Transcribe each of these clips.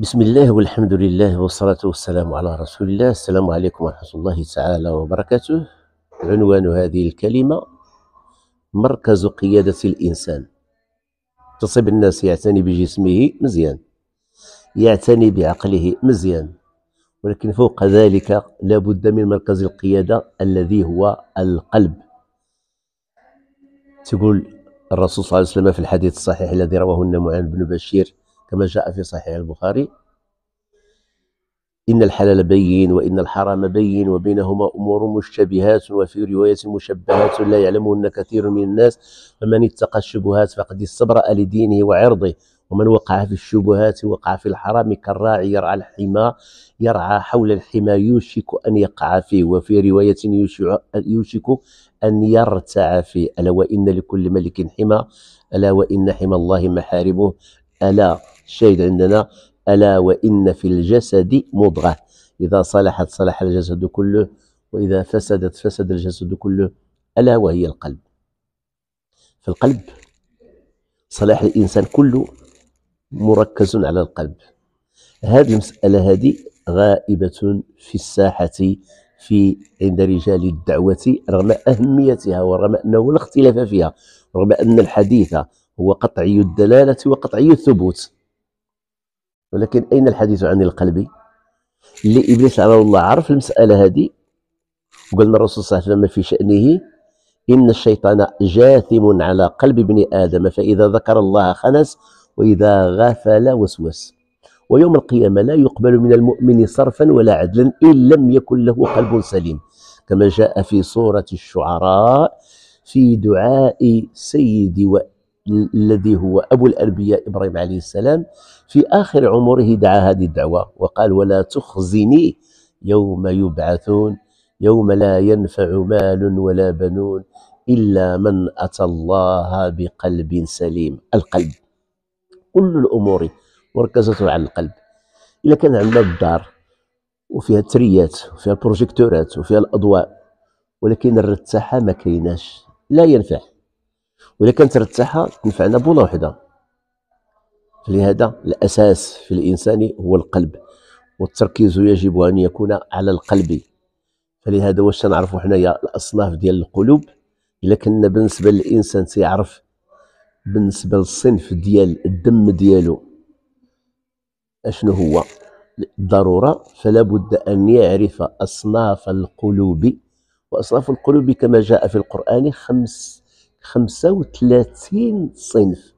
بسم الله والحمد لله والصلاة والسلام على رسول الله السلام عليكم ورحمة الله تعالى وبركاته عنوان هذه الكلمة مركز قيادة الإنسان تصيب الناس يعتني بجسمه مزيان يعتني بعقله مزيان ولكن فوق ذلك لا بد من مركز القيادة الذي هو القلب تقول الرسول صلى الله عليه وسلم في الحديث الصحيح الذي رواه النمعان بن بشير كما جاء في صحيح البخاري إن الحلال بين وإن الحرام بين وبينهما أمور مشتبهات وفي رواية مشبهات لا يعلمهن كثير من الناس فمن اتقى الشبهات فقد استبرأ لدينه وعرضه ومن وقع في الشبهات وقع في الحرام كالراعي يرعى الحمى يرعى حول الحمى يوشك أن يقع فيه وفي رواية يوشك أن يرتع فيه ألا وإن لكل ملك حمى ألا وإن حمى الله محارمه ألا الشاهد عندنا ألا وإن في الجسد مضغة إذا صلحت صلح الجسد كله وإذا فسدت فسد الجسد كله ألا وهي القلب فالقلب صلاح الإنسان كله مركز على القلب هذه المسألة هذه غائبة في الساحة في عند رجال الدعوة رغم أهميتها ورغم أنه لا اختلاف فيها رغم أن الحديث هو قطعي الدلالة وقطعي الثبوت ولكن أين الحديث عن القلب اللي إبليس على الله عرف المسألة هذه وقالنا الرسول صلى الله عليه وسلم في شأنه إن الشيطان جاثم على قلب ابن آدم فإذا ذكر الله خنس وإذا غفل وسوس ويوم القيامة لا يقبل من المؤمن صرفا ولا عدلا إن لم يكن له قلب سليم كما جاء في سورة الشعراء في دعاء سيد الذي هو أبو الأنبياء إبراهيم عليه السلام في آخر عمره دعا هذه الدعوة وقال ولا تخزني يوم يبعثون يوم لا ينفع مال ولا بنون إلا من أتى الله بقلب سليم القلب كل الأمور مركزة على القلب إذا كان عندنا الدار وفيها تريات وفيها البروجيكتورات وفيها الأضواء ولكن الرتاحة ما كيناش لا ينفع وإذا كانت ترتاحها تنفعنا بولا وحدة لهذا الأساس في الإنسان هو القلب والتركيز يجب أن يكون على القلب فلهذا واش تنعرفوا حنايا الأصناف ديال القلوب إلا كنا بالنسبة للإنسان تيعرف بالنسبة للصنف ديال الدم ديالو أشنو هو ضرورة فلا بد أن يعرف أصناف القلوب وأصناف القلوب كما جاء في القرآن خمس 35 صنف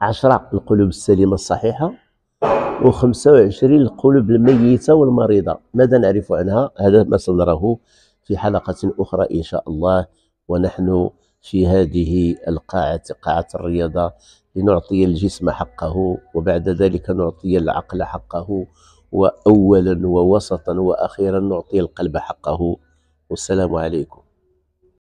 10 القلوب السليمة الصحيحة و25 القلوب الميتة والمريضة ماذا نعرف عنها هذا ما سنراه في حلقة أخرى إن شاء الله ونحن في هذه القاعة قاعة الرياضة لنعطي الجسم حقه وبعد ذلك نعطي العقل حقه وأولا ووسطا وأخيرا نعطي القلب حقه والسلام عليكم